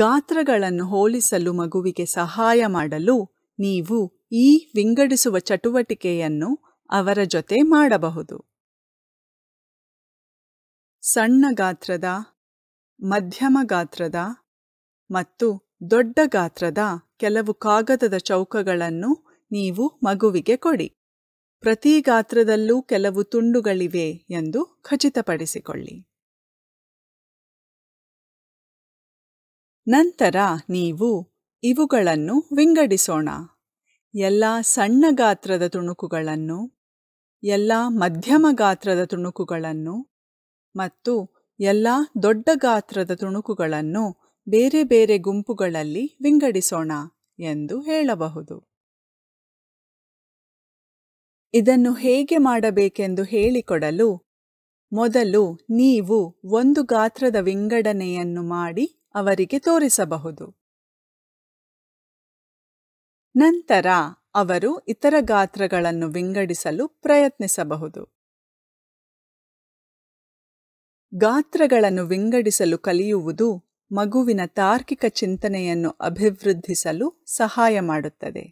ಗಾತ್ರಗಳನ್ನು ಹೋಲಿಸಲು ಮಗುವಿಗೆ ಸಹಾಯ ಮಾಡಲು ನೀವು ಈ ವಿಂಗಡಿಸುವ ಚಟುವಟಿಕೆಯನ್ನು ಅವರ ಜೊತೆ ಮಾಡಬಹುದು ಸಣ್ಣ ಗಾತ್ರದ ಮಧ್ಯಮ ಗಾತ್ರದ ಮತ್ತು ದೊಡ್ಡ ಗಾತ್ರದ ಕೆಲವು ಕಾಗದದ ಚೌಕಗಳನ್ನು ನೀವು ಮಗುವಿಗೆ ಕೊಡಿ ಪ್ರತಿ ಗಾತ್ರದಲ್ಲೂ ಕೆಲವು ತುಂಡುಗಳಿವೆ ಎಂದು ಖಚಿತಪಡಿಸಿಕೊಳ್ಳಿ ನಂತರ ನೀವು ಇವುಗಳನ್ನು ವಿಂಗಡಿಸೋಣ ಎಲ್ಲ ಸಣ್ಣ ಗಾತ್ರದ ತುಣುಕುಗಳನ್ನು ಎಲ್ಲ ಮಧ್ಯಮ ಗಾತ್ರದ ತುಣುಕುಗಳನ್ನು ಮತ್ತು ಎಲ್ಲ ದೊಡ್ಡ ಗಾತ್ರದ ತುಣುಕುಗಳನ್ನು ಬೇರೆ ಬೇರೆ ಗುಂಪುಗಳಲ್ಲಿ ವಿಂಗಡಿಸೋಣ ಎಂದು ಹೇಳಬಹುದು ಇದನ್ನು ಹೇಗೆ ಮಾಡಬೇಕೆಂದು ಹೇಳಿಕೊಡಲು ಮೊದಲು ನೀವು ಒಂದು ಗಾತ್ರದ ವಿಂಗಡಣೆಯನ್ನು ಮಾಡಿ ಅವರಿಗೆ ತೋರಿಸಬಹುದು ನಂತರ ಅವರು ಇತರ ಗಾತ್ರಗಳನ್ನು ವಿಂಗಡಿಸಲು ಪ್ರಯತ್ನಿಸಬಹುದು ಗಾತ್ರಗಳನ್ನು ವಿಂಗಡಿಸಲು ಕಲಿಯುವುದು ಮಗುವಿನ ತಾರ್ಕಿಕ ಚಿಂತನೆಯನ್ನು ಅಭಿವೃದ್ಧಿಸಲು ಸಹಾಯ ಮಾಡುತ್ತದೆ